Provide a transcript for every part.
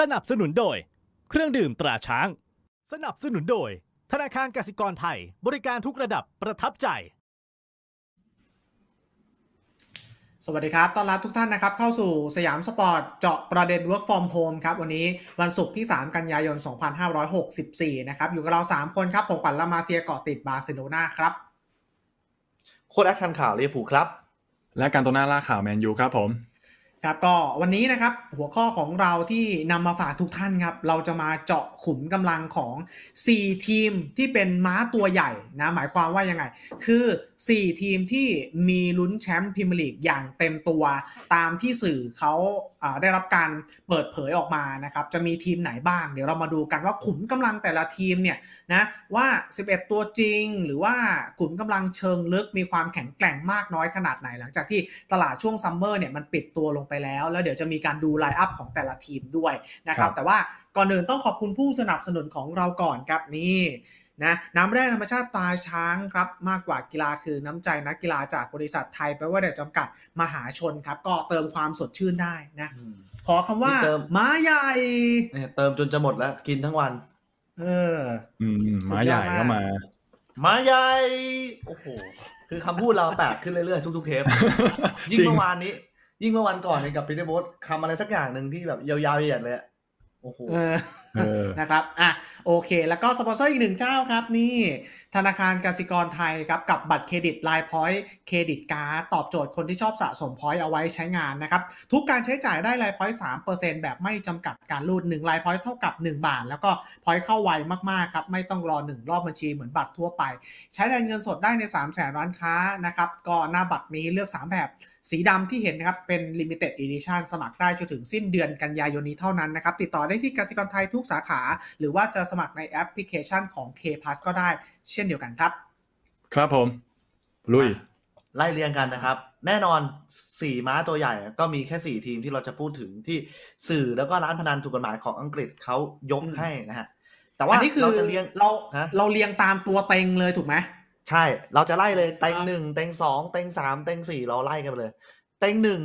สนับสนุนโดยเครื่องดื่มตราช้าง สนับสนุนโดยธนาคารกสิกรไทย บริการทุกระดับประทับใจ สวัสดีครับต้อนรับทุกท่านนะครับเข้าสู่สยามสปอร์ตเจาะประเด็น Work from Home ครับวันนี้วันศุกร์ที่ 3 กันยายน 2564 นะครับ อยู่กับเรา 3 คนครับ ผมขวัญละมาเซียเกาะติดบาร์เซโลนาครับโค้ดแอคทันข่าวเรียบผูครับ และการตัวหน้าล่าข่าวแมนยูครับผมครับก็วันนี้นะครับหัวข้อของเราที่นำมาฝากทุกท่านครับเราจะมาเจาะขุมกำลังของ 4 ทีมที่เป็นม้าตัวใหญ่นะหมายความว่ายังไง คือ 4 ทีมที่มีลุ้นแชมป์พรีเมียร์ลีกอย่างเต็มตัว ตามที่สื่อเขาได้รับการเปิดเผยออกมานะครับจะมีทีมไหนบ้างเดี๋ยวเรามาดูกันว่าขุมกำลังแต่ละทีมเนี่ยนะว่า 11 ตัวจริง หรือว่าขุมกำลังเชิงลึกมีความแข็งแกร่งมากน้อยขนาดไหน หลังจากที่ตลาดช่วงซัมเมอร์เนี่ยมันปิดตัวลงไปแล้วแล้วเดี๋ยวจะมีการดูไลน์อัพของแต่ละทีมด้วยนะครับ แต่ว่าก่อนอื่นต้องขอบคุณผู้สนับสนุนของเราก่อนครับนี่นะ น้ำแร่ธรรมชาติตาช้างครับ มากกว่ากีฬาคือน้ำใจนักกีฬาจากบริษัทไทยแปลว่าเดี๋ยวจำกัดมหาชนครับ ก็เติมความสดชื่นได้นะขอคำว่าม้าใหญ่เติมจนจะหมดแล้วกินทั้งวัน เออม้าใหญ่ก็มาม้าใหญ่โอ้โหคือคำพูดเราแปลกขึ้นเรื่อยๆทุกๆเทปยิ่งเมื่อวานนี้ยิ่งเมื่อวันก่อนกับปีเตอร์โบสคำอะไรสักอย่างหนึ่งที่แบบยาวๆเหยียดเลยโอ้โหนะครับ อ่ะ โอเคแล้วก็สปอนเซอร์อีกหนึ่งเจ้าครับ นี่ธนาคารกสิกรไทยครับกับบัตรเครดิตไลน์พอยต์เครดิตการ์ดตอบโจทย์คนที่ชอบสะสมพอยต์เอาไว้ใช้งานนะครับ ทุกการใช้จ่ายได้ไลน์พอยต์สแบบไม่จำกัดการรูดหนึ่ไลน์พอยต์เท่ากับ 1 บาท แล้วก็พอยต์เข้าไวมากๆครับไม่ต้องรอ1รอบบัญชีเหมือนบัตรทั่วไป ใช้แทนเงินสดได้ใน 3 0 0แสนร้านค้านะครับก็หน้าบัตรมีเลือก 3 แบบสีดำที่เห็นนะครับ เป็น Limited Edition สมัครได้จนถึงสิ้นเดือนกันยายนนี้เท่านั้นนะครับ ติดต่อได้ที่กสิกรไทยทุกสาขา หรือว่าจะสมัครในแอปพลิเคชันของ K Pass ก็ได้ เช่นเดียวกันครับ ครับผม ลุย ไล่เรียงกันนะครับ แน่นอน 4 ม้าตัวใหญ่ก็มีแค่ 4 ทีมที่เราจะพูดถึงที่สื่อแล้วก็ร้านพนันถูกกฎหมายของอังกฤษเขายกให้นะฮะแต่ว่าอันนี้คือเราเราเราเรียงตามตัวเต็งเลยถูกไหมใช่ เราจะไล่เลย เต็งหนึ่งเต็งสองเต็งสามเต็งสี่เราไล่กันไปเลยเต็งหนึ่ง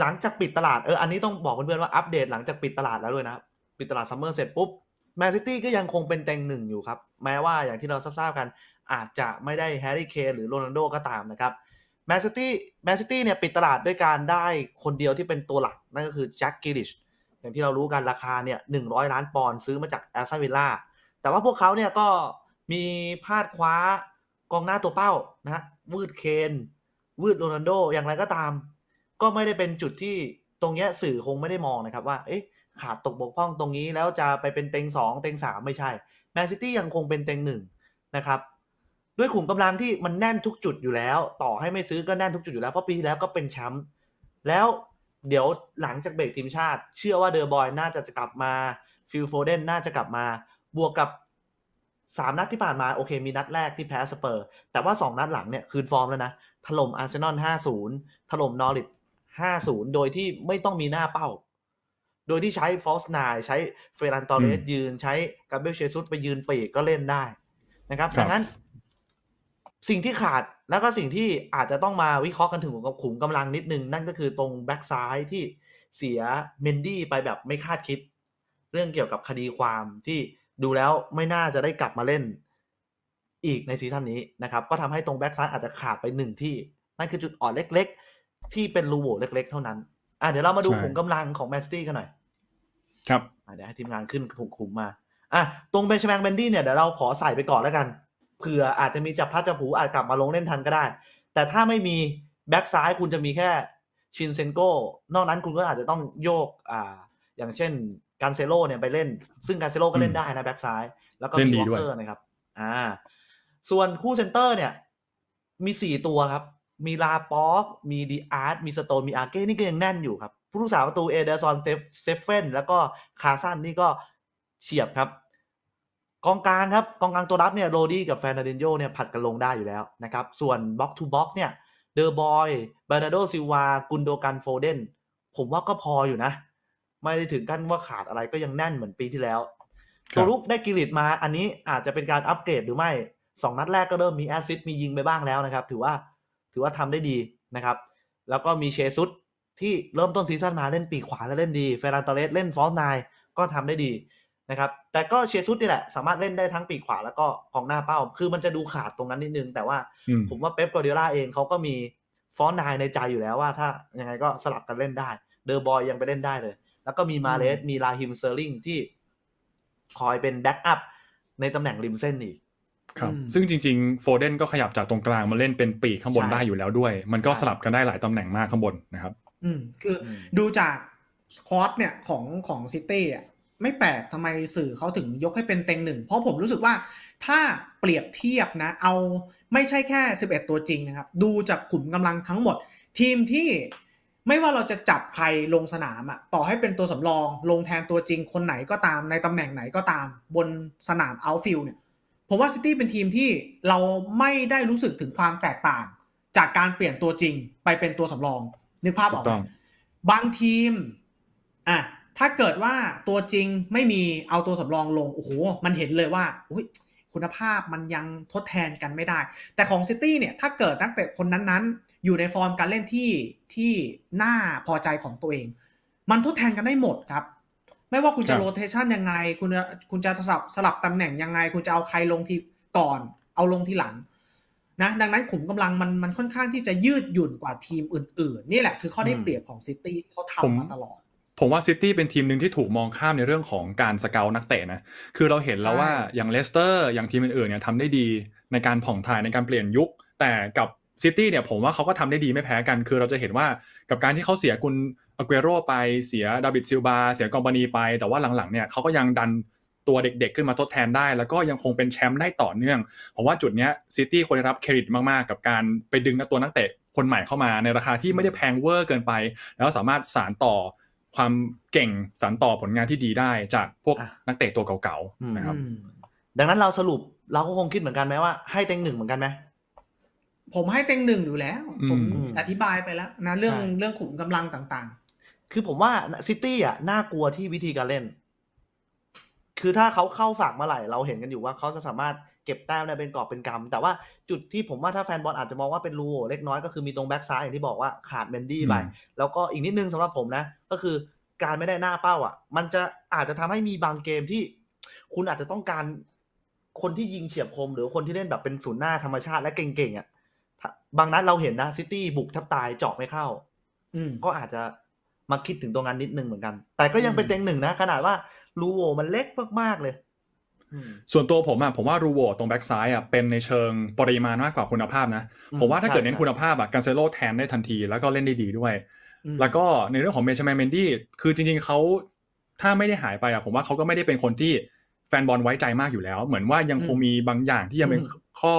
หลังจากปิดตลาดเอออันนี้ต้องบอกเพื่อนๆ ว่าอัปเดตหลังจากปิดตลาดแล้วด้วยนะ ปิดตลาดซัมเมอร์เสร็จปุ๊บแมนซิตี้ก็ยังคงเป็นเต็งหนึ่งอยู่ครับ แม้ว่าอย่างที่เราทราบกัน อาจจะไม่ได้แฮร์รี่เคนหรือโรนัลโดก็ตามนะครับแมนซิตี้แมนซิตี้เนี่ยปิดตลาดด้วยการได้คนเดียวที่เป็นตัวหลักนั่นก็คือแจ็คกิริชอย่างที่เรารู้กันราคาเนี่ยหนึ่งร้อยล้านปอนด์ซื้อมาจากแอสตันวิลล่าแต่ว่าพวกเขาเนี่ยก็มีพลาดคว้ากองหน้าตัวเป้า นะฮะวืดเคนวืดโรนันโดอย่างไรก็ตาม ก็ไม่ได้เป็นจุดที่ตรงเนี้ยสื่อคงไม่ได้มองนะครับว่าเอ๊ะขาดตกบกพร่องตรงนี้แล้วจะไปเป็นเต็งสองเต็งสามไม่ใช่แมนซิตี้ยังคงเป็นเต็งหนึ่งนะครับ ด้วยขุมกำลังที่มันแน่นทุกจุดอยู่แล้ว ต่อให้ไม่ซื้อก็แน่นทุกจุดอยู่แล้ว เพราะปีที่แล้วก็เป็นแชมป์แล้วเดี๋ยวหลังจากเบรกทีมชาติ เชื่อว่าเดอร์บอยน่าจะจะกลับมาฟิลโฟเดนน่าจะกลับมา บวกกับสามนัดที่ผ่านมาโอเคมีนัดแรกที่แพ้สเปอร์ แต่ว่าสองนัดหลังเนี่ยคืนฟอร์มแล้วนะ ถล่มอาร์เซนอลห้าศูนย์ถล่มนอริทห้าศูนย์โดยที่ไม่ต้องมีหน้าเป้า โดยที่ใช้ฟอสนายใช้เฟรันตอเรสยืน ใช้กาเบรเชซุสไปยืนปีกก็เล่นได้นะครับดังนั้นสิ่งที่ขาดแล้วก็สิ่งที่อาจจะต้องมาวิเคราะห์กันถึงกับขุมกำลังนิดนึง นั่นก็คือตรงแบ็กซ้ายที่เสียเมนดี้ไปแบบไม่คาดคิด เรื่องเกี่ยวกับคดีความที่ดูแล้วไม่น่าจะได้กลับมาเล่น อีกในซีซั่นนี้นะครับ ก็ทำให้ตรงแบ็กซ้ายอาจจะขาดไปหนึ่งที่ นั่นคือจุดอ่อนเล็ก ๆ ที่เป็นรูโหว่เล็กๆเท่านั้นอ่ะเดี๋ยวเรามาดูขุมกำลังของแมสตี้กันหน่อย ครับเดี๋ยวให้ทีมงานขึ้นขุมขุมมาอ่ะตรงเบนชแมงเบนดี้เนี่ยเดี๋ยวเราขอใส่ไปก่อนแล้วกันเผื่ออาจจะมีจับพัดจับผูอาจกลับมาลงเล่นทันก็ได้ แต่ถ้าไม่มีแบ็กซ้ายคุณจะมีแค่ชินเซนโก้นอกนั้นคุณก็อาจจะต้องโยกอ่าอย่างเช่นการเซโลเนี่ยไปเล่น ซึ่งการเซโลก็เล่นได้นะแบ็กซ้ายแล้วก็มีวอลเตอร์นะครับอ่า ส่วนคู่เซนเตอร์เนี่ยมีสี่ตัวครับ มีลาป๊อกมีดีอาร์ตมีสโตนมีอาร์เก้นี่ก็ยังแน่นอยู่ครับ ผู้รักษาประตูเอเดอร์ซอนเซฟเฟนแล้วก็คาซันนี่ก็เฉียบครับกองกลางครับ กองกลางตัวรับเนี่ยโรดี้กับแฟนนาเดนโยเนี่ยผัดกันลงได้อยู่แล้วนะครับ ส่วนบ็อกทูบ็อกเนี่ยเดอร์บอยบาร์นาโดซิวากุนโดกันโฟเดนผมว่าก็พออยู่นะไม่ได้ถึงขั้นว่าขาดอะไรก็ยังแน่นเหมือนปีที่แล้วตัวลุกได้กิริตมาอันนี้อาจจะเป็นการอัปเกรดหรือไม่ สองนัดแรกก็เริ่มมีแอสซิสมียิงไปบ้างแล้วนะครับ ถือว่าถือว่าทำได้ดีนะครับ แล้วก็มีเชซุดที่เริ่มต้นซีซั่นมาเล่นปีขวาและเล่นดีเฟรนตเลสเล่นฟอสไนก็ทำได้ดีนะครับ แต่ก็เชซุดนี่แหละ สามารถเล่นได้ทั้งปีขวาแล้วก็กองหน้าเป้าคือมันจะดูขาดตรงนั้นนิดนึงแต่ว่าผมว่าเป๊ปกอดิล่าเองเขาก็มีฟอสไนในใจอยู่แล้วว่า ถ้ายังไงก็สลับกันเล่นได้เดอร์บอยยังไปเล่นได้เลยแล้วก็มีมาเลสมีลาฮิมเซอร์ลิงที่คอยเป็นแบ็กอัพในตำแหน่งริมเส้นอีก ครับ ซึ่งจริงๆโฟเดนก็ขยับจากตรงกลางมาเล่นเป็นปีกข้างบนได้อยู่แล้วด้วย มันก็สลับกันได้หลายตำแหน่งมากข้างบนนะครับ อืม คือดูจากสคอตเนี่ยของของซิตี้อ่ะไม่แปลกทำไมสื่อเขาถึงยกให้เป็นเต็งหนึ่ง เพราะผมรู้สึกว่าถ้าเปรียบเทียบนะ เอาไม่ใช่แค่ 11 ตัวจริงนะครับ ดูจากขุมกำลังทั้งหมด ทีมที่ไม่ว่าเราจะจับใครลงสนามอะต่อให้เป็นตัวสำรองลงแทนตัวจริง คนไหนก็ตามในตำแหน่งไหนก็ตามบนสนามเอาฟิลเนี่ย ผมว่าซิตี้เป็นทีมที่เราไม่ได้รู้สึกถึงความแตกต่างจากการเปลี่ยนตัวจริงไปเป็นตัวสำรองนึกภาพออกไหมบางทีมอ่ะถ้าเกิดว่าตัวจริงไม่มีเอาตัวสำรองลงโอ้โหมันเห็นเลยว่าอุ้ยคุณภาพมันยังทดแทนกันไม่ได้ แต่ของซิตี้เนี่ยถ้าเกิดนักเตะคนนั้นอยู่ในฟอร์มการเล่นที่ที่น่าพอใจของตัวเอง มันทดแทนกันได้หมดครับไม่ว่าคุณจะโรเตชันยังไงคุณคุณจะสลับสลับตำแหน่งยังไง คุณจะเอาใครลงทีก่อนเอาลงทีหลังนะดังนั้นขุมกำลังมันมันค่อนข้างที่จะยืดหยุ่นกว่าทีมอื่น ๆ นี่แหละคือข้อได้เปรียบของซิตี้เขาทำมาตลอด ผมว่าซิตี้เป็นทีมหนึ่งที่ถูกมองข้ามในเรื่องของการสเกลนักเตะนะ คือเราเห็นแล้วว่าอย่างเลสเตอร์อย่างทีมอื่นๆเนี่ยทำได้ดีในการผ่องถ่ายในการเปลี่ยนยุคแต่กับซิตี้เนี่ยผมว่าเขาก็ทำได้ดีไม่แพ้กัน คือเราจะเห็นว่ากับการที่เขาเสียกุนอเกโรไปเสียดาวิดซิลบาเสียกอมบานีไปแต่ว่าหลังๆเนี่ยเขาก็ยังดันตัวเด็กๆ ขึ้นมาทดแทนได้ แล้วก็ยังคงเป็นแชมป์ได้ต่อเนื่องผมว่าจุดเนี้ยซิตี้ควรได้รับเครดิตมากๆกับการไปดึงตัวนักเตะคนใหม่เข้ามาในราคาที่ไม่ได้แพงเวอร์เกินไป แล้วสามารถสานต่อความเก่งสานต่อผลงานที่ดีได้ จากพวกนักเตะตัวเก่าๆนะครับดังนั้นเราสรุปเราก็คงคิดเหมือนกันไหมว่าให้เต็งหนึ่งเหมือนกันไหมผมให้เต็งหนึ่งอยู่แล้ว ผมอธิบายไปแล้วนะเรื่องเรื่องขุมกำลังต่างๆ คือผมว่าซิตี้อ่ะน่ากลัวที่วิธีการเล่น คือถ้าเขาเข้าฝากมาไหร่ เราเห็นกันอยู่ว่าเขาจะสามารถเก็บแต้มได้เป็นกรอบเป็นกำแต่ว่าจุดที่ผมว่าถ้าแฟนบอลอาจจะมองว่าเป็นรูเล็กน้อยก็คือมีตรงแบ็กซ้ายอย่างที่บอกว่าขาดเมนดี้ไปแล้วก็อีกนิดนึงสำหรับผมนะ ก็คือการไม่ได้หน้าเป้าอ่ะ มันจะอาจจะทำให้มีบางเกมที่ คุณอาจจะต้องการคนที่ยิงเฉียบคม หรือคนที่เล่นแบบเป็นศูนย์หน้าธรรมชาติและเก่งๆอ่ะบางนัดเราเห็นนะซิตี้บุกทับตายเจาะไม่เข้า อืก็อาจจะมาคิดถึงตรงนั้นนิดนึงเหมือนกัน แต่ก็ยังเป็นเต็งหนึ่งนะขนาดว่ารูโวมันเล็กมากๆเลยส่วนตัวผมอ่ะผมว่ารูโวตรงแบ็กซ้ายอ่ะเป็นในเชิงปริมาณมากกว่าคุณภาพนะ ผมว่าถ้าเกิดเน้นคุณภาพอ่ะกันเซโลแทนได้ทันทีแล้วก็เล่นได้ดีด้วย แล้วก็ในเรื่องของเมชแมนเมนดี้คือจริง ๆเขาถ้าไม่ได้หายไปอ่ะ ผมว่าเขาก็ไม่ได้เป็นคนที่แฟนบอลไว้ใจมากอยู่แล้ว เหมือนว่ายังคงมีบางอย่างที่ยังเป็นข้อ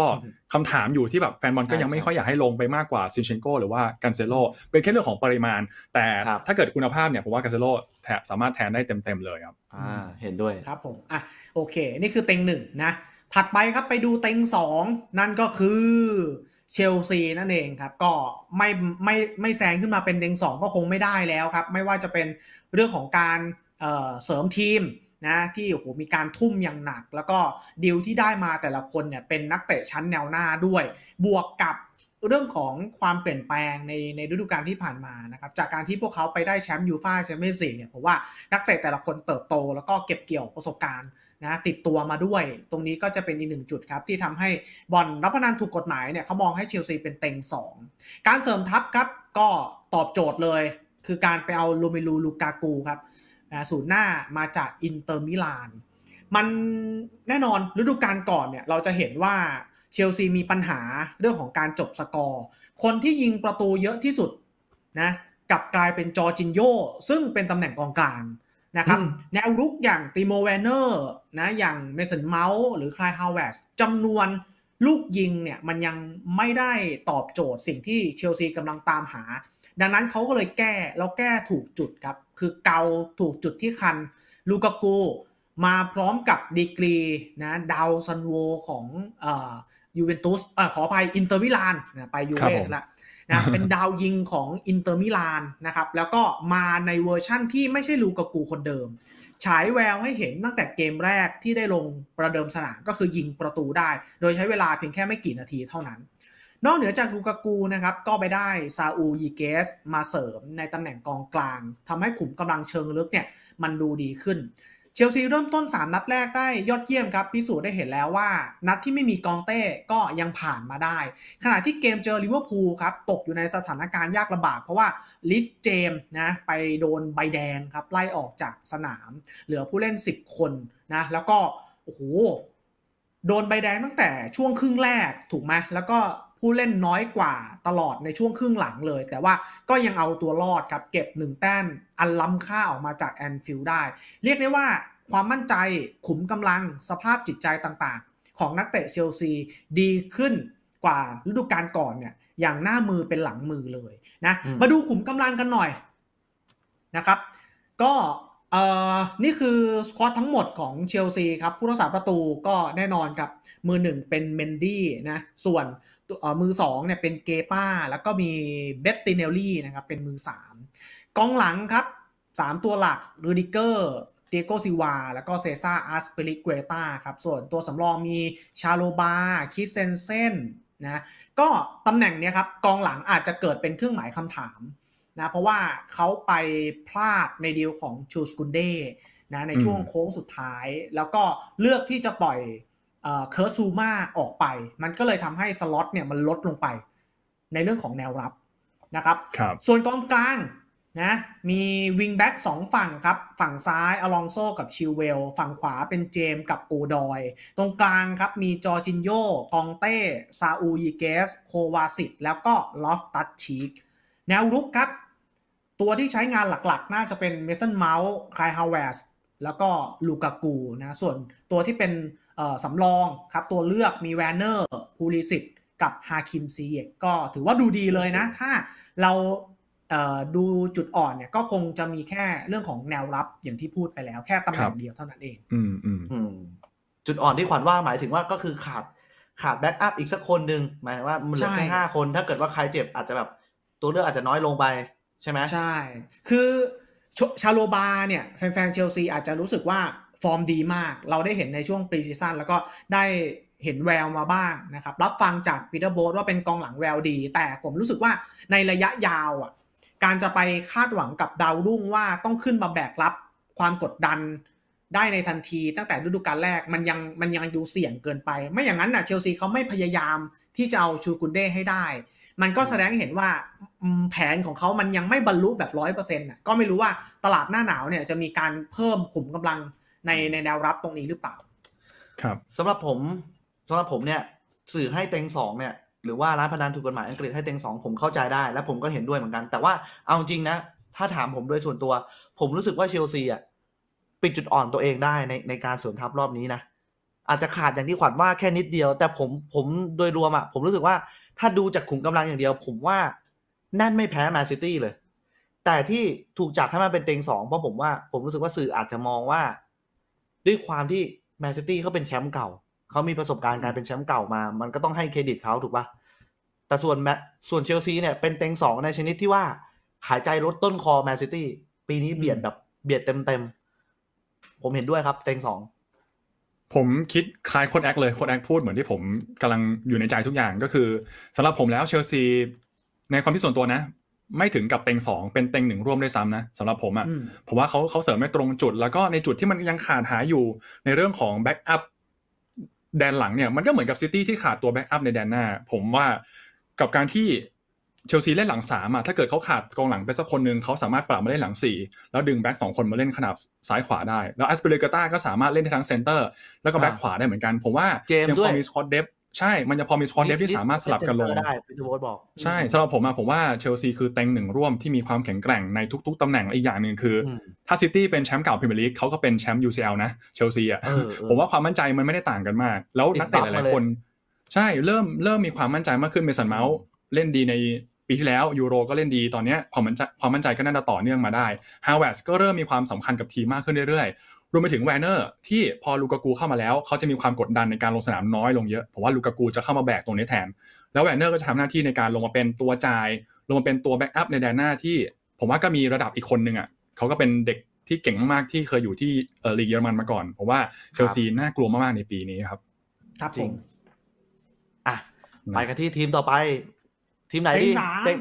คำถามอยู่ที่แบบแฟนบอลก็ยังไม่ค่อยอยากให้ลงไปมากกว่าซินเชนโกหรือว่ากันเซโลเป็นแค่เรื่องของปริมาณ แต่ถ้าเกิดคุณภาพเนี่ยผมว่ากันเซโลสามารถแทนได้เต็มๆเลยครับอ่าเห็นด้วยครับผมอ่ะโอเค นี่คือเต็งหนึ่งนะ ถัดไปครับไปดูเต็งสองนั่นก็คือเชลซีนั่นเองครับก็ไม่ไม่ไม่แซงขึ้นมาเป็นเต็งสองก็คงไม่ได้แล้วครับ ไม่ว่าจะเป็นเรื่องของการเเสริมทีมนะที่โหมีการทุ่มอย่างหนักแล้วก็ดิวที่ได้มาแต่ละคนเนี่ยเป็นนักเตะชั้นแนวหน้าด้วย บวกกับเรื่องของความเปลี่ยนแปลงในในฤดูกาลที่ผ่านมานะครับจากการที่พวกเขาไปได้แชมป์ยูฟ่าแชมเปี้ยนส์ลีกเนี่ยเพราะว่านักเตะแต่ละคนเติบโตแล้วก็เก็บเกี่ยวประสบการณ์นะติดตัวมาด้วย ตรงนี้ก็จะเป็นอีกหนึ่งจุดครับ ที่ทำให้บอลรับพนันถูกกฎหมายเนี่ยเขามองให้เชลซีเป็นเต็ง2 การเสริมทัพครับก็ตอบโจทย์เลย คือการไปเอาลูมิลูลูกากูครับนะศูนย์หน้ามาจากอินเตอร์มิลาน มันแน่นอนฤดูกาลก่อนเนี่ยเราจะเห็นว่าเชลซีมีปัญหาเรื่องของการจบสกอร์ คนที่ยิงประตูเยอะที่สุดนะกับกลายเป็นจอจินโยซึ่งเป็นตำแหน่งกองกลางนะครับแนวรุกอย่างติโมแวนเนอร์นะอย่างเมสันเมาส์หรือคลายฮาวเวสจำนวนลูกยิงเนี่ยมันยังไม่ได้ตอบโจทย์สิ่งที่เชลซีกำลังตามหาดังนั้นเขาก็เลยแก้แล้วแก้ถูกจุดครับ คือเกาถูกจุดที่คันลูกากู มาพร้อมกับดีกรีนะดาวซันโวของยูเวนตุสขออภัยอินเตอร์มิลานไปยูเวนละนะเป็นดาวยิงของอินเตอร์มิลานนะครับแล้วก็มาในเวอร์ชั่นที่ไม่ใช่ลูกากูคนเดิมฉายแววให้เห็นตั้งแต่เกมแรกที่ได้ลงประเดิมสนามก็คือยิงประตูได้ โดยใช้เวลาเพียงแค่ไม่กี่นาทีเท่านั้นนอกเหนือจากลูกากูนะครับ ก็ไปได้ ซาอูยีเกสมาเสริมในตำแหน่งกองกลางทำให้ขุมกำลังเชิงลึกเนี่ย มันดูดีขึ้น เชลซีเริ่มต้น 3 นัดแรกได้ยอดเยี่ยมครับ พิสูจน์ได้เห็นแล้วว่า นัดที่ไม่มีกองเต้ก็ยังผ่านมาได้ ขณะที่เกมเจอลิเวอร์พูลครับ ตกอยู่ในสถานการณ์ยากลำบาก เพราะว่าลิส เจมนะ ไปโดนใบแดงครับไล่ออกจากสนาม เหลือผู้เล่น 10 คนนะแล้วก็โอ้โหโดนใบแดงตั้งแต่ช่วงครึ่งแรกถูกไหมแล้วก็ผู้เล่นน้อยกว่าตลอดในช่วงครึ่งหลังเลย แต่ว่าก็ยังเอาตัวรอดครับเก็บ1แต้นอันล้ำค่าออกมาจากแอนฟิลด์ได้ เรียกได้ว่าความมั่นใจขุมกำลังสภาพจิตใจต่าง ๆ ของนักเตะเชลซีดีขึ้นกว่าฤดูกาลก่อนเนี่ยอย่างหน้ามือเป็นหลังมือเลยนะมาดูขุมกำลังกันหน่อยนะครับก็นี่คือสควอตทั้งหมดของเชลซีครับผู้รักษาประตูก็แน่นอนครับมือหนึ่งเป็นเมนดี้นะส่วนมือสองเนี่ยเป็นเกป้าแล้วก็มีเบตติเนลลี่นะครับเป็นมือสามกองหลังครับสามตัวหลักรูดิเกอร์เตียโกซิวาแล้วก็เซซ่าอาสเปริกเวต้าครับส่วนตัวสำรองมีชาโลบาคิเซนเซนนะก็ตำแหน่งเนี้ยครับกองหลังอาจจะเกิดเป็นเครื่องหมายคำถามนะเพราะว่าเขาไปพลาดในดีลของชูสกุนเดนะในช่วงโค้งสุดท้าย แล้วก็เลือกที่จะปล่อยเคอร์ซูมาออกไป มันก็เลยทำให้สล็อตเนี่ยมันลดลงไปในเรื่องของแนวรับ นะครับรบส่วนกองกลางนะมีวิงแบ็กสองฝั่งครับ ฝั่งซ้ายอลองโซกับชิวเวลฝั่งขวาเป็นเจมกับโอดอย ตรงกลางครับ มีจอจินโยกองเต้ซาอูยีเกสโควาสิตแล้วก็ลอฟตัตชีกแนวรุกครับ ตัวที่ใช้งานหลักๆ น่าจะเป็นเมสันเมาส์ไคลฮาวเวสแล้วก็ลูกากูนะ ส่วนตัวที่เป็นสำรองครับตัวเลือกมีแวนเนอร์พูลิสิตกับฮาคิมซีเอกก็ถือว่าดูดีเลยนะ ถ้าเราดูจุดอ่อนเนี่ยก็คงจะมีแค่เรื่องของแนวรับอย่างที่พูดไปแล้วแค่ตำแหน่งเดียวเท่านั้นเองอืมอืมอืมจุดอ่อนที่ขวัญว่าหมายถึงว่าก็คือขาดขาดแบ็กอัพอีกสักคนหนึ่งหมายถึงว่า มันเหลือแค่ห้าคนถ้าเกิดว่าใครเจ็บอาจจะแบบตัวเลือกอาจจะน้อยลงไป ใช่ไหมใช่ คือชาโลบาเนี่ยแฟนๆเชลซีอาจจะรู้สึกว่าฟอร์มดีมาก เราได้เห็นในช่วงปรีซีซั่นแล้วก็ได้เห็นแววมาบ้างนะครับ รับฟังจากปีเตอร์โบสว่าเป็นกองหลังแววดี แต่ผมรู้สึกว่าในระยะยาวอ่ะ การจะไปคาดหวังกับดาวรุ่งว่าต้องขึ้นมาแบกรับความกดดันได้ในทันทีตั้งแต่ฤดูกาลแรก มันยังมันยังดูเสี่ยงเกินไป ไม่อย่างนั้นนะ่ะ เชลซีเขาไม่พยายามที่จะเอาชูกุนเด้ให้ได้ มันก็แสดงเห็นว่าแผนของเขามันยังไม่บรรลุแบบร้อยเปอร์เซ็นต์ก็ไม่รู้ว่าตลาดหน้าหนาวเนี่ยจะมีการเพิ่มขุมกำลังในในแนวรับตรงนี้หรือเปล่า ครับ สำหรับผมสำหรับผมเนี่ยสื่อให้เต็งสองเนี่ย หรือว่าร้านพนันถูกกฎหมายอังกฤษให้เต็งสองผมเข้าใจได้และผมก็เห็นด้วยเหมือนกัน แต่ว่าเอาจริงนะ ถ้าถามผมโดยส่วนตัว ผมรู้สึกว่าเชลซีอ่ะปิดจุดอ่อนตัวเองได้ในในการสวนทัพรอบนี้นะอาจจะขาดอย่างที่ขวัญว่าแค่นิดเดียว แต่ผมผมโดยรวมอ่ะผมรู้สึกว่า ถ้าดูจากขุมกำลังอย่างเดียว ผมว่านั่นไม่แพ้แมนซิตี้เลย แต่ที่ถูกจับให้มาเป็นเต็งสองเพราะผมว่าผมรู้สึกว่าสื่ออาจจะมองว่า้วยความที่แมนซิตี้เขาเป็นแชมป์เก่า เขามีประสบการณ์การเป็นแชมป์เก่ามา มันก็ต้องให้เครดิตเขาถูกปะแต่ส่วนแมส่วนเชลซีเนี่ยเป็นเต็งสองในชนิดที่ว่าหายใจลดต้นคอแมนซิตี้ปีนี้เบียดแบบ เบียดเต็มเต็มผมเห็นด้วยครับ เต็งสองผมคิดคล้ายโคดแอคเลยโคดแอคพูดเหมือนที่ผมกำลังอยู่ในใจทุกอย่างก็คือ สำหรับผมแล้วเชลซีในความที่ส่วนตัวนะไม่ถึงกับเต็งสองเป็นเต็งหนึ่งร่วมด้วยซ้ำนะสำหรับผมอะ่ะผมว่าเขาเขาเสริมไม่ตรงจุด แล้วก็ในจุดที่มันยังขาดหายอยู่ในเรื่องของแบ็กอัพแดนหลังเนี่ยมันก็เหมือนกับซิตี้ที่ขาดตัวแบ็กอัพในแดนหน้า ผมว่ากับการที่เชลซีเล่นหลังสามอ่ะถ้าเกิดเขาขาดกองหลังไปสักคนหนึ่งเขาสามารถปรับมาเล่นหลังสี่แล้วดึงแบ็กสองคนมาเล่นขนาบซ้ายขวาได้ แล้วอัสเปเรกาต้าก็สามารถเล่นทั้งเซนเตอร์แล้วก็แบ็กขวาได้เหมือนกัน ผมว่ายังพอมีสกอตเดฟใช่ มันจะพอมีสควอตเดฟที่สามารถสลับกันลงได้พี่บอกใช่สำหรับผมอะผมว่าเชลซีคือเต็งหนึ่งร่วมที่มีความแข็งแกร่งในทุก ๆตำแหน่งและอีกอย่างหนึ่งคือ ถ้าซิตี้เป็นแชมป์เก่าพรีเมียร์ลีกเขาก็เป็นแชมป์ UCL นะ เชลซีอะผมว่าความมั่นใจมันไม่ได้ต่างกันมาก แล้วนักเตะหลายๆคน ใช่ เริ่มเริ่มมีความมั่นใจมากขึ้นเมสันเมาส์เล่นดีในปีที่แล้วยูโรก็เล่นดี ตอนนี้ความมั่นใจความมั่นใจก็น่าจะต่อเนื่องมาได้ฮาวเวสก็เริ่มมีความสำคัญกับทีมมากขึ้นเรื่อยรวมไปถึงแวนเนอร์ที่พอลูกากูเข้ามาแล้ว เขาจะมีความกดดันในการลงสนามน้อยลงเยอะผมว่าลูกากูจะเข้ามาแบกตรงนี้แทนแล้วแวนเนอร์ก็จะทำหน้าที่ในการลงมาเป็นตัวจ่าย ลงมาเป็นตัวแบ็กอัพในแดนหน้าที่ผมว่าก็มีระดับอีกคนนึงอ่ะ เขาก็เป็นเด็กที่เก่งมากๆที่เคยอยู่ที่เออลีกเยอรมันมาก่อนผมว่าเชลซีน่ากลัวมากๆในปีนี้ครับครับผมอ่ะไปกันที่ทีมต่อไป ทีมไหนดีเต็ง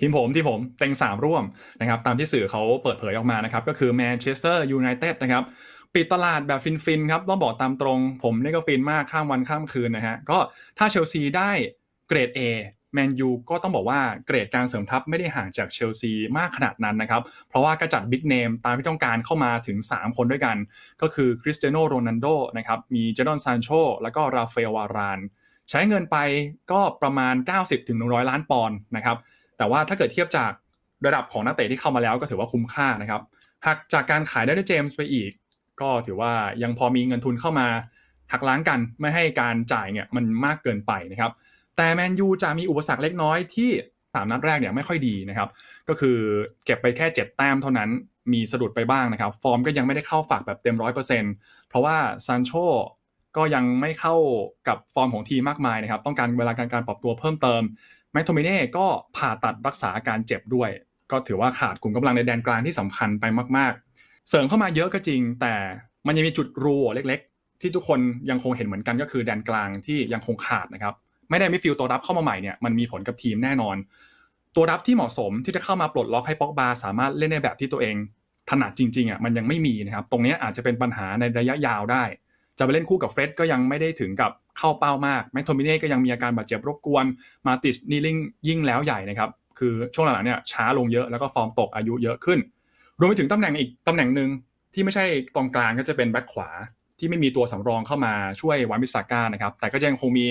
ทีมผมที่ผมเต็ง3ร่วมนะครับตามที่สื่อเขาเปิดเผยออกมานะครับก็คือแมนเชสเตอร์ยูไนเต็ดนะครับ ปิดตลาดแบบฟินๆครับต้องบอกตามตรงผมนี่ก็ฟินมากข้ามวันข้ามคืนนะฮะก็ถ้าเชลซีได้เกรด A แมนยูก็ต้องบอกว่าเกรดการเสริมทัพไม่ได้ห่างจากเชลซีมากขนาดนั้นนะครับ เพราะว่ากระจัดบิ๊กเนมตามที่ต้องการเข้ามาถึง 3 คนด้วยกัน ก็คือคริสเตียโนโรนันโดนะครับมีเจดอนซานโชแล้วก็ราฟาเอลวารานใช้เงินไปก็ประมาณ 90-100 ล้านปอนด์นะครับแต่ว่าถ้าเกิดเทียบจากระดับของนักเตะที่เข้ามาแล้วก็ถือว่าคุ้มค่านะครับ หากจากการขายได้ด้วยเจมส์ไปอีก ก็ถือว่ายังพอมีเงินทุนเข้ามา หักล้างกันไม่ให้การจ่ายเนี่ยมันมากเกินไปนะครับแต่แมนยูจะมีอุปสรรคเล็กน้อยที่3นัดแรกเนี่ยไม่ค่อยดีนะครับก็คือเก็บไปแค่7แต้มเท่านั้น มีสะดุดไปบ้างนะครับ ฟอร์มก็ยังไม่ได้เข้าฝากแบบเต็มร้อยเปอร์เซ็นต์เพราะว่าซานโชก็ยังไม่เข้ากับฟอร์มของทีมากมายนะครับ ต้องการเวลาการการปรับตัวเพิ่มเติมแมคโทมิเน่ก็ผ่าตัดรักษาการเจ็บด้วย ก็ถือว่าขาดกลุ่มกำลังในแดนกลางที่สำคัญไปมาก ๆ เสริมเข้ามาเยอะก็จริงแต่มันยังมีจุดรูเล็ก ๆ ที่ทุกคนยังคงเห็นเหมือนกันก็คือ แดนกลางที่ยังคงขาดนะครับไม่ได้มิฟิลตัวรับเข้ามาใหม่เนี่ยมันมีผลกับทีมแน่นอน ตัวรับที่เหมาะสมที่จะเข้ามาปลดล็อกให้ป็อกบา สามารถเล่นในแบบที่ตัวเอง ถนัดจริงๆอ่ะมันยังไม่มีนะครับ ตรงนี้อาจจะเป็นปัญหาในระยะยาวได้จะไปเล่นคู่กับเฟรดก็ยังไม่ได้ถึงกับเข้าเป้ามากแม็กโทมิเน่ก็ยังมีอาการบาดเจ็บรบกวนมาติสนีลิงยิ่งแล้วใหญ่นะครับ คือช่วงหลังๆเนี่ย ช้าลงเยอะแล้วก็ฟอร์มตกอายุเยอะขึ้น รวมไปถึงตำแหน่งอีกตำแหน่งหนึ่งที่ไม่ใช่ตรงกลางก็จะเป็นแบ็คขวา ที่ไม่มีตัวสำรองเข้ามาช่วยวานบิสาก้านะครับแต่ก็ยังคงมี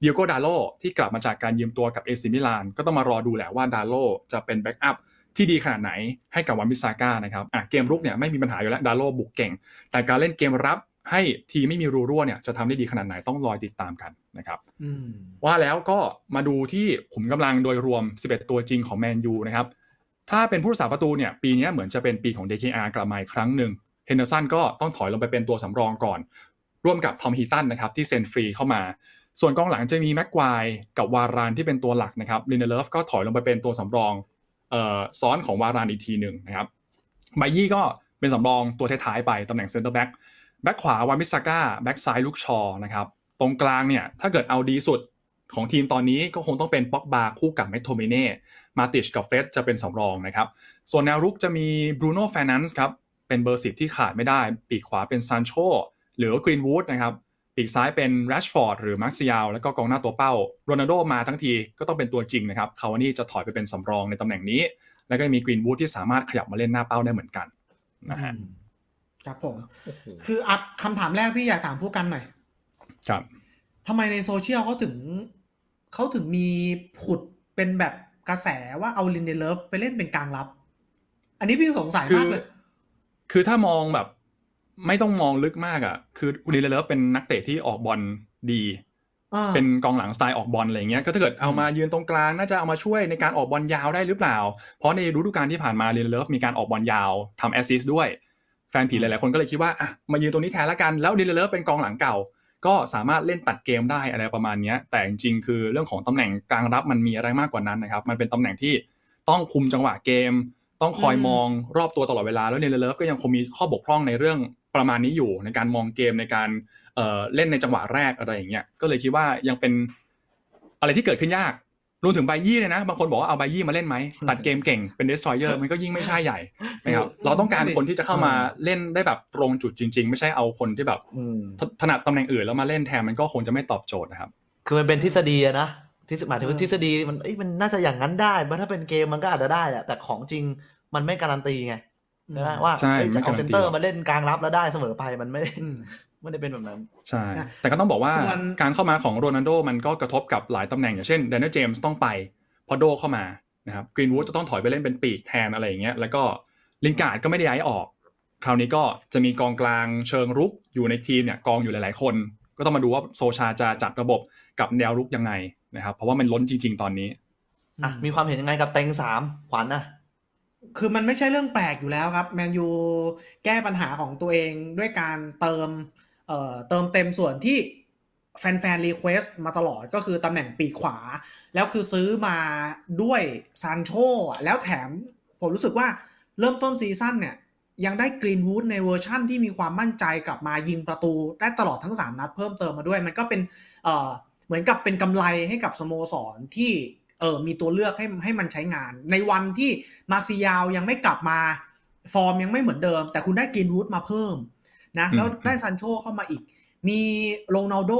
เดียโกดาโลที่กลับมาจากการยืมตัวกับเอซิมิลานก็ต้องมารอดูแหละว่าดาโลจะเป็นแบ็กอัพที่ดีขนาดไหนให้กับวานบิสาก้านะครับอ่ะเกมรุกเนี่ยไม่มีปัญหาอยู่แล้วดาโลบุกเก่ง แต่การเล่นเกมรับให้ทีไม่มีรูรั่วเนี่ยจะทำได้ดีขนาดไหนต้องรอยติดตามกันนะครับว่าแล้วก็มาดูที่ขุมกำลังโดยรวม 11 ตัวจริงของแมนยูนะครับถ้าเป็นผู้สาประตูเนี่ยปีนี้เหมือนจะเป็นปีของ DKR กลับมาอีกครั้งหนึ่งเฮนเดอร์สันก็ต้องถอยลงไปเป็นตัวสำรองก่อน ร่วมกับทอมฮีตันนะครับที่เซ็นฟรีเข้ามา ส่วนกองหลังจะมีแม็กควายกับวารานที่เป็นตัวหลักนะครับลินเดเลฟก็ถอยลงไปเป็นตัวสำรองซ้อนของวารานอีกทีหนึ่งนะครับไมยี่ก็เป็นสำรองตัวท้ายๆไปตำแหน่งเซนเตอร์แบ็กแบ็คขวาวามิสก้าแบ็คซ้ายลุกชอนะครับตรงกลางเนี่ยถ้าเกิดเอาดีสุดของทีมตอนนี้ก็คงต้องเป็นป็อกบาคู่กับแมตโทเมเน่มาติชกับเฟสจะเป็นสำรองนะครับส่วนแนวรุกจะมีบรูโน่แฟนันส์ครับเป็นเบอร์สิบที่ขาดไม่ได้ ปีกขวาเป็นซานโชหรือกรีนวูดนะครับปีกซ้ายเป็นแรชฟอร์ดหรือมาร์ซิยาลแล้วก็กองหน้าตัวเป้าโรนัลโดมาทั้งทีก็ต้องเป็นตัวจริงนะครับคาวานี่จะถอยไปเป็นสำรองในตำแหน่งนี้ แล้วก็มีกรีนวูดที่สามารถขยับมาเล่นหน้าเป้าได้เหมือนกันนะฮะครับผมคืออัพคำถามแรกพี่อยากถามผู้กันหน่อย ครับทำไมในโซเชียลเขาถึงเขาถึงมีผุดเป็นแบบกระแสว่าเอาลินเดเลฟไปเล่นเป็นกลางรับ อันนี้พี่สงสัยมากเลยคือถ้ามองแบบไม่ต้องมองลึกมากอ่ะ คือลินเดเลฟเป็นนักเตะที่ออกบอลดีเป็นกองหลังสไตล์ออกบอลอะไรเงี้ย ก็ถ้าเกิดเอามายืนตรงกลางน่าจะเอามาช่วยในการออกบอลยาวได้หรือเปล่า เพราะในฤดูกาลที่ผ่านมาลินเดเลิฟมีการออกบอลยาวทำแอสซิสต์ด้วยแฟนผีหลายๆคนก็เลยคิดว่าอ่ะมายืนตรงนี้แทนละกันแล้วดิเลเลอร์เป็นกองหลังเก่า ก็สามารถเล่นตัดเกมได้อะไรประมาณนี้แต่จริงๆคือเรื่องของตำแหน่งกลางรับมันมีอะไรมากกว่านั้นนะครับมันเป็นตำแหน่งที่ต้องคุมจังหวะเกม ต้องคอยมองรอบตัวตลอดเวลาแล้วเนเลเลฟก็ยังคงมีข้อบกพร่องในเรื่องประมาณนี้อยู่ ในการมองเกมในการเล่นในจังหวะแรกอะไรอย่างเงี้ยก็เลยคิดว่ายังเป็นอะไรที่เกิดขึ้นยากรวมถึงใบยี่เลยนะบางคนบอกว่าเอาใบยี่มาเล่นไหมตัดเกมเก่งเป็นเดสทรอยเออร์มันก็ยิ่งไม่ใช่ใหญ่นะครับเราต้องการคนที่จะเข้ามาเล่นได้แบบตรงจุดจริง ๆไม่ใช่เอาคนที่แบบถนัดตำแหน่งอื่นแล้วมาเล่นแทนมันก็คงจะไม่ตอบโจทย์นะครับ คือมันเป็นทฤษฎีนะทฤษฎีหมายถึงทฤษฎีมันเอ้ยมันน่าจะอย่างนั้นได้มันถ้าเป็นเกมมันก็อาจจะได้แหละแต่ของจริงมันไม่การันตีไงใช่ไหมว่าจะเอาเซนเตอร์มาเล่นกลางรับแล้วได้เสมอไปมันไม่ไม่ได้เป็นแบบนั้นใช่แต่ก็ต้องบอกว่าการเข้ามาของโรนัลโด มันก็กระทบกับหลายตำแหน่งอย่างเช่นแดนนี่เจมส์ต้องไป พอโดเข้ามานะครับกรีนวูดจะต้องถอยไปเล่นเป็นปีกแทนอะไรอย่างเงี้ยแล้วก็ลิงการ์ดก็ไม่ได้ย้ายออก คราวนี้ก็จะมีกองกลางเชิงรุกอยู่ในทีมเนี่ยกองอยู่หลายๆ คน ก็ต้องมาดูว่าโซชาจะจัดระบบกับแนวรุกยังไงนะครับเพราะว่ามันล้นจริง ๆตอนนี้อ่ะมีความเห็นยังไงกับเต็งสามขวัญนะคือมันไม่ใช่เรื่องแปลกอยู่แล้วครับ แมนยูแก้ปัญหาของตัวเองด้วยการเติมเติมเต็มส่วนที่แฟนๆ รีเควสมาตลอดก็คือตำแหน่งปีกขวา แล้วคือซื้อมาด้วยซานโชแล้วแถม ผมรู้สึกว่าเริ่มต้นซีซั่นเนี่ย ยังได้กรีนวูดในเวอร์ชั่นที่มีความมั่นใจกลับมายิงประตูได้ตลอดทั้ง3นัดเพิ่มเติมมาด้วย มันก็เป็นเเหมือนกับเป็นกำไรให้กับสโมสรที่เออมีตัวเลือกให้ให้มันใช้งาน ในวันที่มาร์ซิยาวยังไม่กลับมาฟอร์มยังไม่เหมือนเดิม แต่คุณได้กรีนวูดมาเพิ่มนะแล้วได้ซันโชเข้ามาอีก มีโรนัลโด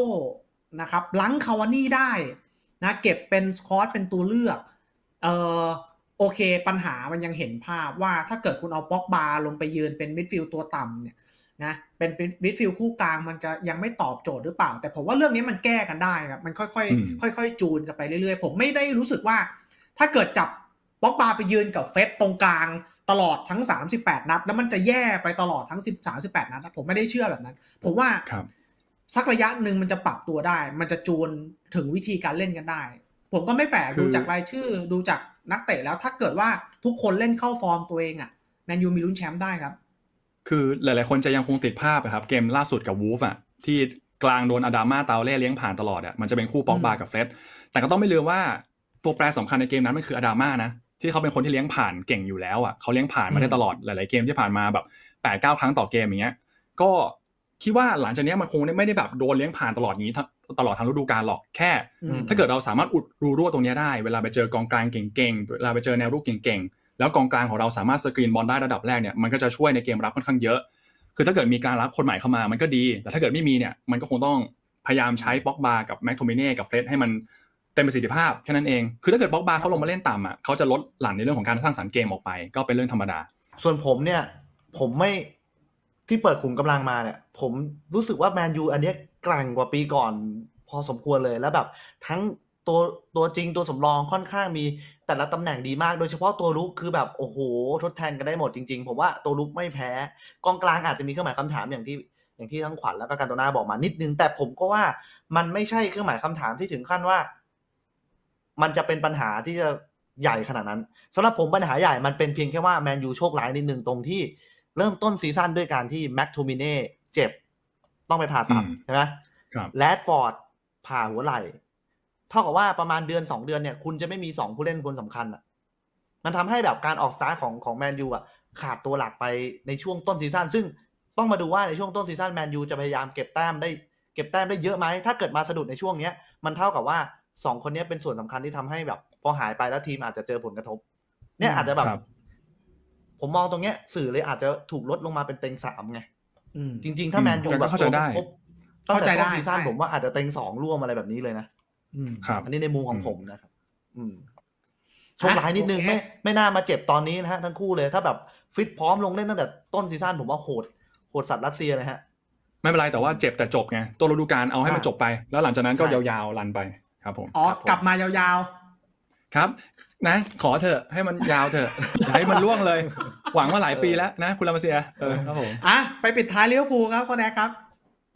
นะครับหลังคาวานี่ได้นะ เก็บเป็นสคอตเป็นตัวเลือก เออโอเคปัญหามันยังเห็นภาพว่าถ้าเกิดคุณเอาบ็อกบาร์ลงไปยืนเป็นมิดฟิลตัวต่ำเนี่ยนะ เป็นมิดฟิลคู่กลางมันจะยังไม่ตอบโจทย์หรือเปล่า แต่ผมว่าเรื่องนี้มันแก้กันได้ครับ มันค่อยๆค่อย ๆ จูนกันไปเรื่อย ๆ ผมไม่ได้รู้สึกว่าถ้าเกิดจับป๊อกบาไปยืนกับเฟสตรงกลางตลอดทั้ง38 นัดแล้วมันจะแย่ไปตลอดทั้ง1 3 38 นัดผมไม่ได้เชื่อแบบนั้น ผมว่าสักระยะหนึ่งมันจะปรับตัวได้ มันจะจูนถึงวิธีการเล่นกันได้ ผมก็ไม่แปลกดูจากรายชื่อดูจากนักเตะแล้ว ถ้าเกิดว่าทุกคนเล่นเข้าฟอร์มตัวเองอะแมนยูมีลุ้นแชมป์ได้ครับ คือหลายๆ คนจะยังคงติดภาพครับเกมล่าสุดกับวูฟอะที่กลางโดนอดาม่าเตาเล่เลี้ยงผ่านตลอดอะมันจะเป็นคู่ปองบากับเฟสแต่ก็ต้องไม่ลืมว่า ตัวแปรสำคัญในเกมนั้นมันคืออดาม่านะที่เขาเป็นคนที่เลี้ยงผ่านเก่งอยู่แล้วอ่ะเขาเลี้ยงผ่านมาได้ตลอดหลายๆเกมที่ผ่านมาแบบแปดเก้าครั้งต่อเกมอย่างเงี้ยก็คิดว่าหลังจากนี้มันคงไม่ได้แบบโดนเลี้ยงผ่านตลอดนี้ ตลอดทางฤดูกาลหรอกแค่ ถ้าเกิดเราสามารถอุดรูรั่วตรงนี้ได้เวลาไปเจอกองกลางเก่งๆเวลาไปเจอแนวรุกเก่งๆแล้วกองกลางของเราสามารถสกรีนบอลได้ระดับแรกเนี่ยมันก็จะช่วยในเกมรับค่อนข้างเยอะ คือถ้าเกิดมีการรับคนใหม่เข้ามามันก็ดี แต่ถ้าเกิดไม่มีเนี่ย มันก็คงต้องพยายามใช้ป็อกบาร์กับแม็กโทมิเน่กับเฟรดให้มันเต็มประสิทธิภาพ แค่นั้นเอง คือถ้าเกิดบล็อกบาร์เขาลงมาเล่นต่ำอ่ะเขาจะลดหลั่นในเรื่องของการสร้างสรรค์เกมออกไป ก็เป็นเรื่องธรรมดา ส่วนผมเนี่ย ผมไม่ที่เปิดขุมกำลังมาเนี่ย ผมรู้สึกว่าแมนยูอันเนี้ยกลั่งกว่าปีก่อนพอสมควรเลย แล้วแบบทั้งตัวตัวจริงตัวสำรองค่อนข้างมีแต่ละตำแหน่งดีมาก โดยเฉพาะตัวลุกคือแบบโอ้โหทดแทนกันได้หมดจริง ๆ ผมว่าตัวลุกไม่แพ้กองกลางอาจจะมีเครื่องหมายคำถามอย่างที่อย่างที่ทั้งขวัญแล้วก็การตัวหน้าบอกมานิดนึง แต่ผมก็ว่ามันไม่ใช่เครื่องหมายคำถามที่ถึงขั้นว่ามันจะเป็นปัญหาที่จะใหญ่ขนาดนั้น สำหรับผมปัญหาใหญ่ มันเป็นเพียงแค่ว่าแมนยูโชคร้ายนิดนึง ตรงที่เริ่มต้นซีซั่นด้วยการที่แม็กโทมิเน่เจ็บ ต้องไปผ่าตัดใช่ไหมครับแรดฟอร์ดผ่าหัวไหล่เท่ากับว่าประมาณเดือนสองเดือนเนี่ย คุณจะไม่มีสองผู้เล่นคนสำคัญอ่ะมันทำให้แบบการออกสตาร์ของของแมนยูอ่ะขาดตัวหลักไปในช่วงต้นซีซั่นซึ่งต้องมาดูว่าในช่วงต้นซีซั่นแมนยูจะพยายามเก็บแต้มได้เก็บแต้มได้เยอะไหมถ้าเกิดมาสะดุดในช่วงเนี้ยมันเท่ากับว่าสองคนนี้เป็นส่วนสำคัญที่ทำให้แบบพอหายไปแล้วทีมอาจจะเจอผลกระทบ เนี่ย อาจจะแบบผมมองตรงเนี้ย สื่อเลยอาจจะถูกลดลงมาเป็นเต็งสามไงจริงๆ ถ้าแมนยูแบบเข้าใจได้เข้าใจได้ซีซั่นผมว่าอาจจะเต็งสองร่วมอะไรแบบนี้เลยนะครับอันนี้ในมุมของผมนะครับโชคร้ายนิดนึงไม่ไม่น่ามาเจ็บตอนนี้นะฮะทั้งคู่เลย ถ้าแบบฟิตพร้อมลงเล่นตั้งแต่ต้นซีซั่นผมว่าโหดโหดสัตว์รัสเซียเลยฮะ ไม่เป็นไรแต่ว่าเจ็บแต่จบไงตัวฤดูกาลเอาให้มันจบไป แล้วหลังจากนั้นก็ยาวๆลันไปครับผมอ๋อกลับมายาวๆ ครับนะขอเถอะให้มันยาวเถอะให้มันล่วงเลย หวังมาหลายปีแล้วนะ คุณลามาเซียเออครับผมอ่ะไปปิดท้ายล้เวภูครับคนแนกครับ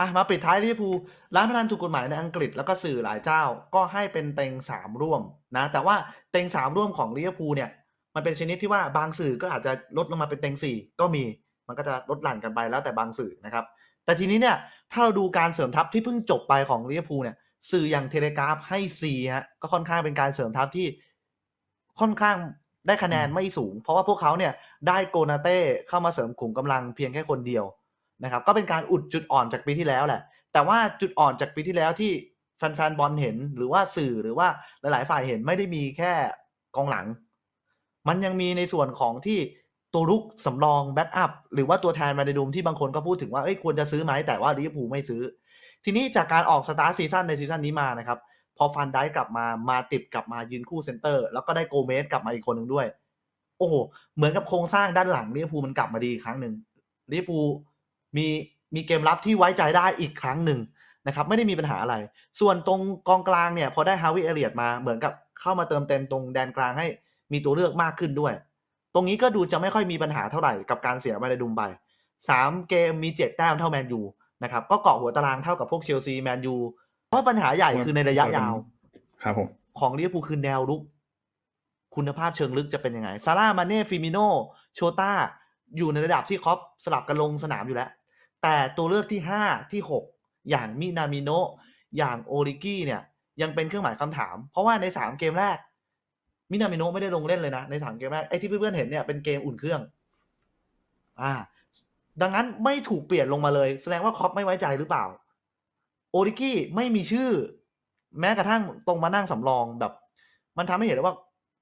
อ่ะมาปิดท้ายล้เวภูลร้านพนันถูกกฎหมายในอังกฤษแล้วก็สื่อหลายเจ้าก็ให้เป็นเต็งสามร่วมนะแต่ว่าเต็งสามร่วมของล้เวภูเนี่ย มันเป็นชนิดที่ว่าบางสื่อก็อาจจะลดลงมาเป็นเต็งสี่ก็มีมันก็จะลดหลั่นกันไปแล้วแต่บางสื่อนะครับแต่ทีนี้เนี่ยถ้าเราดูการเสริมทัพที่เพิ่งจบไปของลเวียพูเนี่ยสื่ออย่างเทเลกราฟให้ีฮะก็ค่อนข้างเป็นการเสริมทัพที่ค่อนข้างได้คะแนนไม่สูง เพราะว่าพวกเขาเนี่ยได้โกนาเต้เข้ามาเสริมขุมกำลังเพียงแค่คนเดียวนะครับก็เป็นการอุดจุดอ่อนจากปีที่แล้วแหละแต่ว่าจุดอ่อนจากปีที่แล้วที่แฟนๆบอลเห็นหรือว่าสื่อหรือว่าหลายๆฝ่ายเห็นไม่ได้มีแค่กองหลัง มันยังมีในส่วนของที่ตัวลุกสำรองแบ็กอัพหรือว่าตัวแทนมาในดุมที่บางคนก็พูดถึงว่าเอ้ยควรจะซื้อไหมแต่ว่าลิเวอร์พูลไม่ซื้อทีนี้จากการออกสตาร์ซีซั่นในซีซั่นนี้มานะครับ พอฟันได้กลับมามาติดกลับมา ยืนคู่เซนเตอร์ แล้วก็ได้โกเมสกลับมาอีกคนหนึ่งด้วย โอ้โห เหมือนกับโครงสร้างด้านหลังลิเวอร์พูลมันกลับมาดีอีกครั้งหนึ่งลิเวอร์พูลมีมีเกมรับที่ไว้ใจได้อีกครั้งหนึ่งนะครับไม่ได้มีปัญหาอะไร ส่วนตรงกองกลางเนี่ยพอได้ฮาวิเอเลียดมาเหมือนกับเข้ามาเติมเต็มตรงแดนกลางให้มีตัวเลือกมากขึ้นด้วย ตรงนี้ก็ดูจะไม่ค่อยมีปัญหาเท่าไหร่ กับการเสียมาในดุมไบสามเกมมีเจ็ดแต้มเท่าแมนยูนะครับก็เกาะหัวตารางเท่ากับพวกเชลซี แมนยูเพราะปัญหาใหญ่คือในระยะยาวครับผมของลิเวอร์พูลคือแนวรุก คุณภาพเชิงลึกจะเป็นยังไงซาร่ามาเน่ฟิมิโนโชต้าอยู่ในระดับที่คอปสลับกันลงสนามอยู่แล้ว แต่ตัวเลือกที่ 5 ที่ 6 อย่างมินามิโนอย่างโอริกี้เนี่ย ยังเป็นเครื่องหมายคำถาม เพราะว่าใน 3 เกมแรกมินามิโนไม่ได้ลงเล่นเลยนะ ใน3เกมแรกไอ้ที่เพื่อนๆเห็นเนี่ยเป็นเกมอุ่นเครื่อง อ่าดังนั้นไม่ถูกเปลี่ยนลงมาเลย แสดงว่าคอปไม่ไว้ใจหรือเปล่าโอริกี้ไม่มีชื่อ แม้กระทั่งตรงมานั่งสำรองแบบ มันทำให้เห็นว่า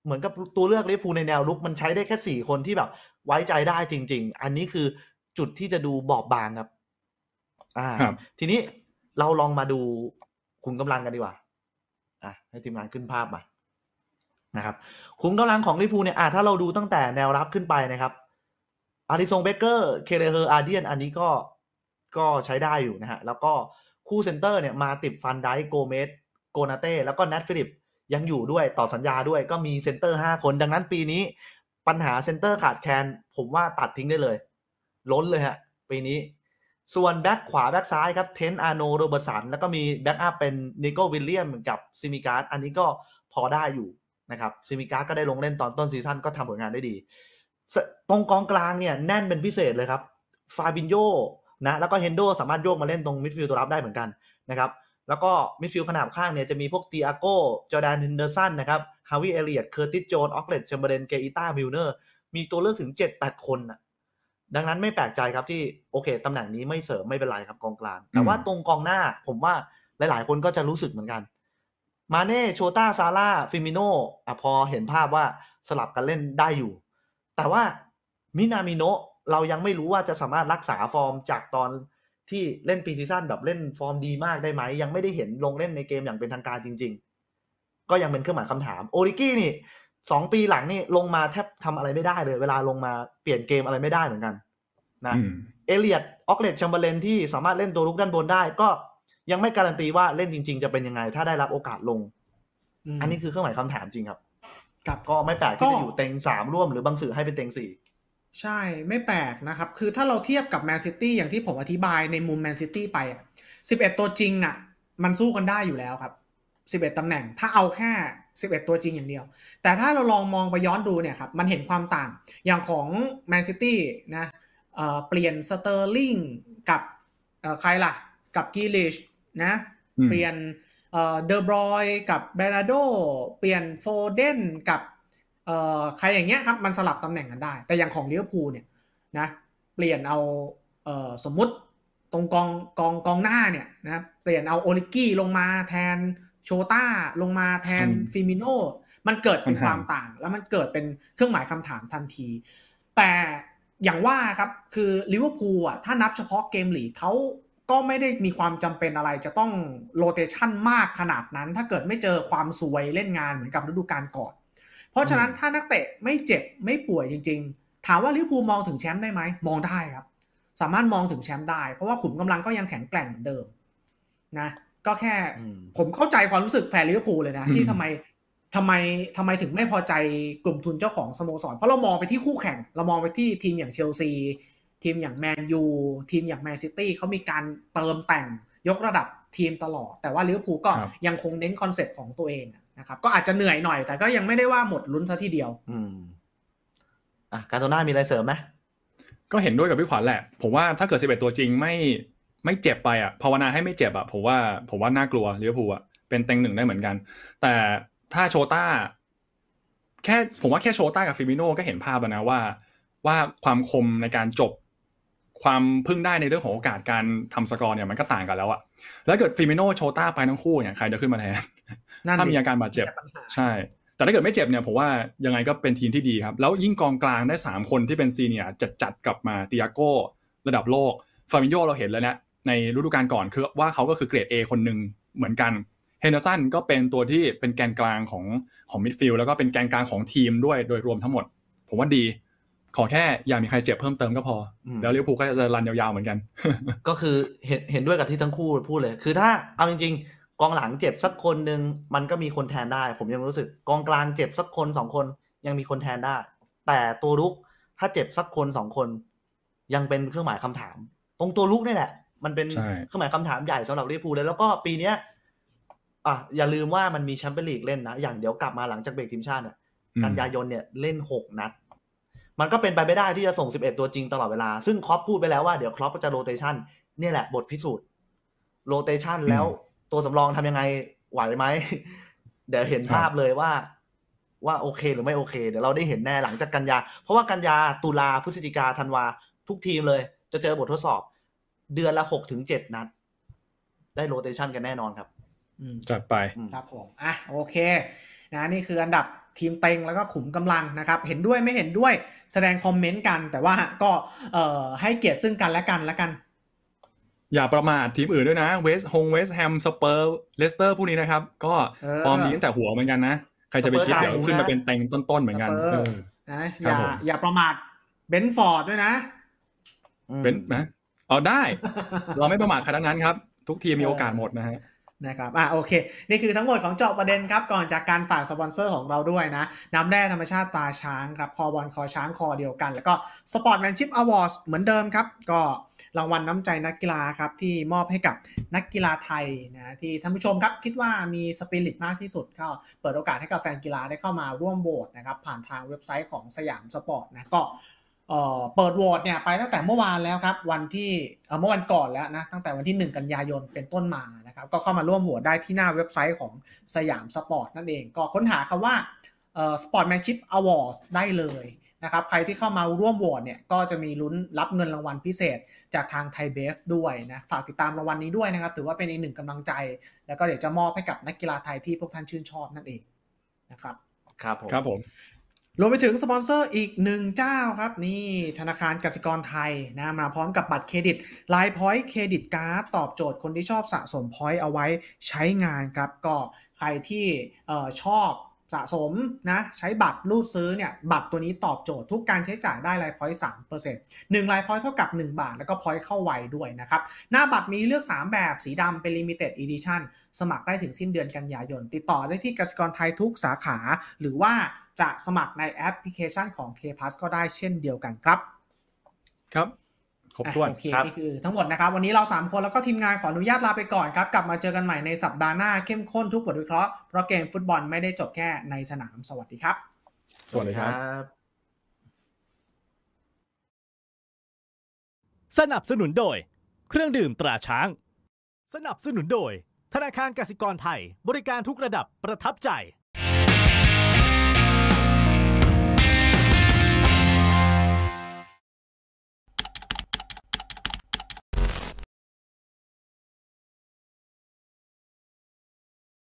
เหมือนกับตัวเลือกลิพูในแนวลุกมันใช้ได้แค่สี่คนที่แบบไว้ใจได้จริง ๆ อันนี้คือจุดที่จะดูบอบบางครับ อ่าทีนี้เราลองมาดูขุมกำลังกันดีกว่าอ่ะให้ทีมงานขึ้นภาพมานะครับขุมกำลังของลิพูเนี่ยอ่าถ้าเราดูตั้งแต่แนวรับขึ้นไปนะครับอาริซงเบเกอร์เคเลเฮอร์อาเดียนอันนี้ก็ก็ใช้ได้อยู่นะฮะ แล้วก็คู่เซนเตอร์เนี่ยมาติดฟันไดโกเมสโกนาเต้แล้วก็เนทฟิลิปยังอยู่ด้วยต่อสัญญาด้วยก็มีเซนเตอร์ 5 คนดังนั้นปีนี้ปัญหาเซนเตอร์ขาดแคลนผมว่าตัดทิ้งได้เลย ล้นเลยฮะ ปีนี้ ส่วนแบ็คขวาแบ็คซ้ายครับเทนอาโนโรเบอร์สันแล้วก็มีแบ็คอัพเป็นนิโกวิลเลียมกับซิมิการ์ดอันนี้ก็พอได้อยู่นะครับซิมิการ์ดก็ได้ลงเล่นตอนต้นซีซั่นก็ทำผลงานได้ดีตรงกองกลางเนี่ยแน่นเป็นพิเศษเลยครับฟาบินโยนะแล้วก็เฮนโดสามารถโยกมาเล่นตรงมิดฟิลด์ตัวรับได้เหมือนกันนะครับแล้วก็มิดฟิลด์ขนาบข้างเนี่ยจะมีพวกตีอาโก้จอแดนเฮนเดอร์สันนะครับฮาวิเอเลียดเคอร์ติสโจนออกเลตเชมเบรเดนเกอิต้ามิลเนอร์มีตัวเลือกถึง 7-8 คนนะดังนั้นไม่แปลกใจครับที่โอเค ตำแหน่งนี้ไม่เสริมไม่เป็นไรครับกองกลาง แต่ว่าตรงกองหน้าผมว่าหลาย ๆ คนก็จะรู้สึกเหมือนกันมาเน่โชต้าซาร่าฟิมิโนอ่ะพอเห็นภาพว่าสลับกันเล่นได้อยู่แต่ว่ามินามิโนะเรายังไม่รู้ว่าจะสามารถรักษาฟอร์มจากตอนที่เล่นปีซีซั่นแบบเล่นฟอร์มดีมากได้ไหม ยังไม่ได้เห็นลงเล่นในเกมอย่างเป็นทางการจริง ๆ ก็ยังเป็นเครื่องหมายคำถามโอริกี้นี่สองปีหลังนี่ลงมาแทบทำอะไรไม่ได้เลย เวลาลงมาเปลี่ยนเกมอะไรไม่ได้เหมือนกัน นะเอเลียดออกเลตแชมเบอร์เลนที่สามารถเล่นตัวลุกด้านบนได้ ก็ยังไม่การันตีว่าเล่นจริง ๆ จะเป็นยังไง ถ้าได้รับโอกาสลงอันนี้คือเครื่องหมายคำถามจริงครับกับก็ไม่แปลกที่จะอยู่เต็งสามร่วมหรือบางสื่อให้เป็นเต็งสี่ใช่ไม่แปลกนะครับ คือถ้าเราเทียบกับแมนซิตี้อย่างที่ผมอธิบายในมุมแมนซิตี้ไปสิบเอ็ดตัวจริงอ่ะมันสู้กันได้อยู่แล้วครับสิบเอ็ดตำแหน่งถ้าเอาแค่สิบเอ็ดตัวจริงอย่างเดียว แต่ถ้าเราลองมองไปย้อนดูเนี่ยครับ มันเห็นความต่าง อย่างของแมนซิตี้นะเเปลี่ยนสเตอร์ลิงกับใครล่ะกับกีลิชนะเปลี่ยนเดอบรอยกับเบรนาโดเปลี่ยนโฟเดนกับใครอย่างเงี้ยครับ มันสลับตำแหน่งกันได้ แต่อย่างของลิเวอร์พูลเนี่ยนะเปลี่ยนเอาสมมติตรงกองกองกองหน้าเนี่ยนะเปลี่ยนเอาโอลิกี้ลงมาแทนโชต้าลงมาแทนฟิมิโนมันเกิดเป็นความต่าง แล้วมันเกิดเป็นเครื่องหมายคำถามทันที แต่อย่างว่าครับ คือลิเวอร์พูลอ่ะถ้านับเฉพาะเกมหลีเขาก็ไม่ได้มีความจำเป็นอะไร จะต้องโรเตชันมากขนาดนั้น ถ้าเกิดไม่เจอความสวยเล่นงานเหมือนกับฤดูกาลก่อน เพราะฉะนั้นถ้านักเตะไม่เจ็บไม่ป่วยจริง ๆ ถามว่าลิเวอร์พูลมองถึงแชมป์ได้ไหมมองได้ครับ สามารถมองถึงแชมป์ได้ เพราะว่าขุมกำลังก็ยังแข็งแกร่งเหมือนเดิมนะก็แค่ผมเข้าใจความรู้สึกแฟนลิเวอร์พูลเลยนะที่ทำไมทำไมทำไมถึงไม่พอใจกลุ่มทุนเจ้าของสโมสรเพราะเรามองไปที่คู่แข่งเรามองไปที่ทีมอย่างเชลซีทีมอย่างแมนยูทีมอย่างแมนซิตี้เขามีการเติมแต่ง ยกระดับทีมตลอด แต่ว่าลิเวอร์พูลก็ยังคงเน้นคอนเซปต์ของตัวเองนะครับก็อาจจะเหนื่อยหน่อย แต่ก็ยังไม่ได้ว่าหมดลุ้นซะทีเดียวอ่ะการ์โตน่ามีอะไรเสริมไหมก็เห็นด้วยกับพี่ขวัญแหละ ผมว่าถ้าเกิดสิบเอ็ดตัวจริงไม่ไม่เจ็บไปอ่ะภาวนาให้ไม่เจ็บอ่ะ ผมว่าผมว่าน่ากลัวลิเวอร์พูลอ่ะเป็นเต็งหนึ่งได้เหมือนกัน แต่ถ้าโชต้าแค่ผมว่าแค่โชต้ากับฟิมิโน่ก็เห็นภาพแล้วนะว่าว่าความคมในการจบความพึ่งได้ในเรื่องของโอกาสการทำสกอร์เนี่ยมันก็ต่างกันแล้วอะแล้วเกิดฟิเมโนโชต้าไปทั้งคู่เนี่ยใครจะขึ้นมาแทนถ้ามีอาการบาดเจ็บ ใช่ แต่ถ้าเกิดไม่เจ็บเนี่ยผมว่ายังไงก็เป็นทีมที่ดีครับ แล้วยิ่งกองกลางได้ 3 คนที่เป็นซีเนียจัดจัดกลับมาติอาโก้ระดับโลกฟามิโยเราเห็นแล้วนะ ในฤดูกาลก่อนคือว่าเขาก็คือเกรด A คนหนึ่งเหมือนกันเฮนเดอร์สันก็เป็นตัวที่เป็นแกนกลางของของมิดฟิลด์แล้วก็เป็นแกนกลางของทีมด้วยโดยรวมทั้งหมด ผมว่าดีขอแค่อย่ามีใครเจ็บเพิ่มเติมก็พอ แล้วเลี้ยวผูก็จะรันยาวๆเหมือนกันก็คือเห็นเห็นด้วยกับที่ทั้งคู่พูดเลย คือ ถ้าเอาจริง ๆ กองหลังเจ็บสักคนหนึ่งมันก็มีคนแทนได้ ผมยังรู้สึก กองกลางเจ็บสักคนสองคน ยังมีคนแทนได้ แต่ตัวลุกถ้าเจ็บสักคนสองคน ยังเป็นเครื่องหมายคำถาม ตรงตัวลุกนี่แหละมันเป็นเครื่องหมายคำถามใหญ่สำหรับลิยวผ์ูลเลยแล้วก็ปีเนี้ยอ่ะอย่าลืมว่ามันมีแชมเปี้ยนลีกเล่นนะอย่างเดี๋ยวกลับมาหลังจากเบรกทีมชาติเนี่ยกันยายนเนี่ยเล่นหกนัดมันก็เป็นไปไม่ได้ที่จะส่ง 11 ตัวจริงตลอดเวลา ซึ่งครอปพูดไปแล้วว่าเดี๋ยวครอปจะโรเตชัน เนี่ยแหละบทพิสูจน์โรเตชันแล้ว ตัวสำรองทำยังไงไหวไหม เดี๋ยวเห็นภาพเลยว่า ว่าโอเคหรือไม่โอเค เดี๋ยวเราได้เห็นแน่หลังจากกันยา เพราะว่ากันยา ตุลาพฤศจิกาธันวา ทุกทีมเลย จะเจอบททดสอบ เดือนละหกถึงเจ็ดนัดได้โรเตชันกันแน่นอนครับจัดไป ครับผม อ่ะโอเค นะนี่คืออันดับทีมเต็งแล้วก็ขุมกำลังนะครับ เห็นด้วยไม่เห็นด้วยแสดงคอมเมนต์กันแต่ว่าก็ให้เกียรติซึ่งกันและกันละกัน อย่าประมาททีมอื่นด้วยนะเวสต์ฮงเวสต์แฮมสเปอร์เลสเตอร์พวกนี้นะครับ ก็ฟอร์มดีตั้งแต่หัวเหมือนกันนะใครจะไปคิดเดี๋ยวขึ้นมาเป็นเต็งต้นๆเหมือนกันอย่า อย่าประมาทเบนฟอร์ดด้วยนะเบนนะเอาได้ เราไม่ประมาทขนาดนั้นครับ ทุกทีมมีโอกาสหมดนะฮะนะครับ อ่ะโอเค นี่คือทั้งหมดของเจาะประเด็นครับ ก่อนจากการฝากสปอนเซอร์ของเราด้วยนะ น้ำแร่ธรรมชาติตาช้างครับ คอบอลคอช้างคอเดียวกัน แล้วก็สปอร์ตแมนชิพอวอร์สเหมือนเดิมครับ ก็รางวัลน้ำใจนักกีฬาครับ ที่มอบให้กับนักกีฬาไทยนะที่ท่านผู้ชมครับ คิดว่ามีสปิริตมากที่สุดก็เปิดโอกาสให้กับแฟนกีฬาได้เข้ามาร่วมโหวตนะครับผ่านทางเว็บไซต์ของสยามสปอร์ตนะก็เปิดโหวตเนี่ยไปตั้งแต่เมื่อวานแล้วครับวันที่เมื่อวันก่อนแล้วนะตั้งแต่วันที่ 1 กันยายนเป็นต้นมานะครับก็เข้ามาร่วมหัวได้ที่หน้าเว็บไซต์ของสยามสปอร์ตนั่นเองก็ค้นหาคำว่าสปอร์ตแมชชิพอวอร์สได้เลยนะครับใครที่เข้ามาร่วมโหวตเนี่ยก็จะมีลุ้นรับเงินรางวัลพิเศษจากทางไทยเบฟด้วยนะฝากติดตามรางวัลนนี้ด้วยนะครับ ถือว่าเป็นอีกหนึ่งกำลังใจ แล้วก็เดี๋ยวจะมอบให้กับนักกีฬาไทยที่พวกท่านชื่นชอบนั่นเองนะครับครับผมครับผมรวมไปถึงสปอนเซอร์อีกหนึ่งเจ้าครับนี่ธนาคารกสิกรไทยนะมาพร้อมกับบัตรเครดิตลายพอยต์เครดิตการ์ดตอบโจทย์คนที่ชอบสะสมพอยต์เอาไว้ใช้งานครับก็ใครที่ชอบสะสมนะใช้บัตรรูดซื้อเนี่ยบัตรตัวนี้ตอบโจทย์ทุกการใช้จ่ายได้ลายพอยต์สามเปอร์เซ็นต์หนึ่งลายพอยต์เท่ากับ 1 บาทแล้วก็พอยต์เข้าไวด้วยนะครับหน้าบัตรมีเลือก 3 แบบสีดำเป็นลิมิเต็ดอีดิชั่นสมัครได้ถึงสิ้นเดือนกันยายน ติดต่อได้ที่กสิกรไทยทุกสาขาหรือว่าจะสมัครในแอปพลิเคชันของ k p a u s ก็ได้เช่นเดียวกันครับ ครับ ครบถ้วนโอเคนี่คือทั้งหมดนะครับ วันนี้เรา 3 คนแล้วก็ทีมงาน ขออนุญาตลาไปก่อนครับ กลับมาเจอกันใหม่ในสัปดาห์หน้าเข้มข้นทุกบทวิเคราะห์เพราะเกมฟุตบอลไม่ได้จบแค่ในสนามสวัสดีครับ สวัสดีครับ สนับสนุนโดย เครื่องดื่มตราช้าง สนับสนุนโดย ธนาคารกสิกรไทยบริการทุกระดับประทับใจ